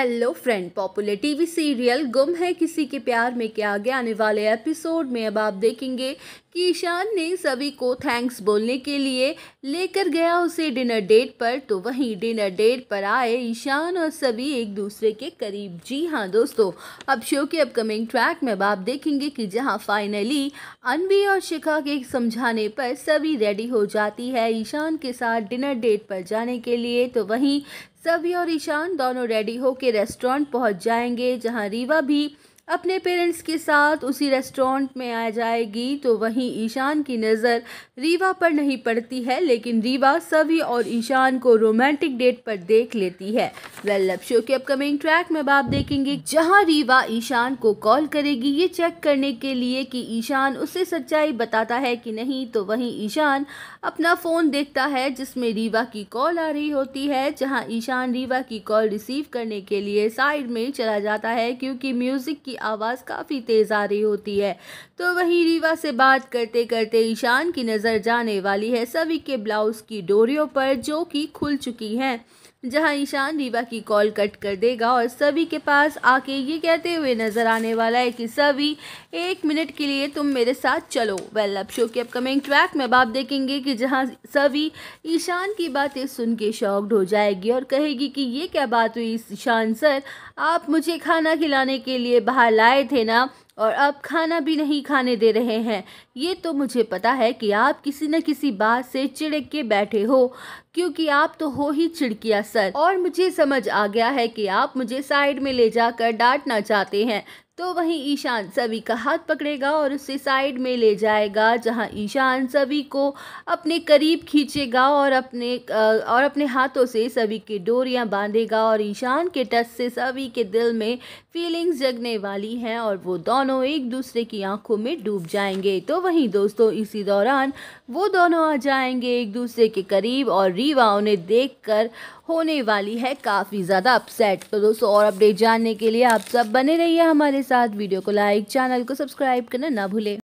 hello friend popular TV serial गुम है किसी के प्यार में के आगे आने वाले एपिसोड में अब आप देखेंगे कि ईशान ने सभी को थैंक्स बोलने के लिए लेकर गया उसे डिनर डेट पर तो वहीं डिनर डेट पर आए ईशान और सभी एक दूसरे के करीब जी हाँ दोस्तों अब शो के अपकमिंग ट्रैक में अब आप देखेंगे कि जहाँ फाइनली अनवी और शिखा के समझाने पर सभी रेडी हो जाती है ईशान के साथ डिनर डेट पर जाने के लिए तो वहीं सभी और ईशान दोनों रेडी होकर रेस्टोरेंट पहुंच जाएंगे जहां रीवा भी अपने पेरेंट्स के साथ उसी रेस्टोरेंट में आ जाएगी तो वहीं ईशान की नज़र रीवा पर नहीं पड़ती है लेकिन रीवा सभी और ईशान को रोमांटिक डेट पर देख लेती है वेल लव शो के अपकमिंग ट्रैक में आप देखेंगे जहां रीवा ईशान को कॉल करेगी ये चेक करने के लिए कि ईशान उसे सच्चाई बताता है कि नहीं तो वहीं ईशान अपना फ़ोन देखता है जिसमें रीवा की कॉल आ रही होती है जहाँ ईशान रीवा की कॉल रिसीव करने के लिए साइड में चला जाता है क्योंकि म्यूज़िक की आवाज़ काफ़ी तेज़ आ रही होती है तो वहीं रीवा से बात करते करते ईशान की नज़र जाने वाली है सभी के ब्लाउज़ की डोरियों पर जो कि खुल चुकी हैं जहां ईशान रीवा की कॉल कट कर देगा और सभी के पास आके ये कहते हुए नज़र आने वाला है कि सभी एक मिनट के लिए तुम मेरे साथ चलो वेल अब शो के अपकमिंग ट्रैक में अब आप देखेंगे कि जहां सभी ईशान की बातें सुन के शॉक्ड हो जाएगी और कहेगी कि ये क्या बात हुई ईशान सर आप मुझे खाना खिलाने के लिए बाहर लाए थे ना और अब खाना भी नहीं खाने दे रहे हैं ये तो मुझे पता है कि आप किसी न किसी बात से चिड़क के बैठे हो क्योंकि आप तो हो ही चिड़किया सर और मुझे समझ आ गया है कि आप मुझे साइड में ले जाकर डांटना चाहते हैं तो वहीं ईशान सभी का हाथ पकड़ेगा और उसे साइड में ले जाएगा जहां ईशान सभी को अपने करीब खींचेगा और अपने और अपने हाथों से सभी की डोरियां बांधेगा और ईशान के टच से सभी के दिल में फीलिंग्स जगने वाली हैं और वो दोनों एक दूसरे की आंखों में डूब जाएंगे तो वहीं दोस्तों इसी दौरान वो दोनों आ जाएंगे एक दूसरे के करीब और रीवा उन्हें देख होने वाली है काफ़ी ज़्यादा अपसेट तो दोस्तों और अपडेट जानने के लिए आप सब बने रहिए हमारे साथ वीडियो को लाइक चैनल को सब्सक्राइब करना ना भूलें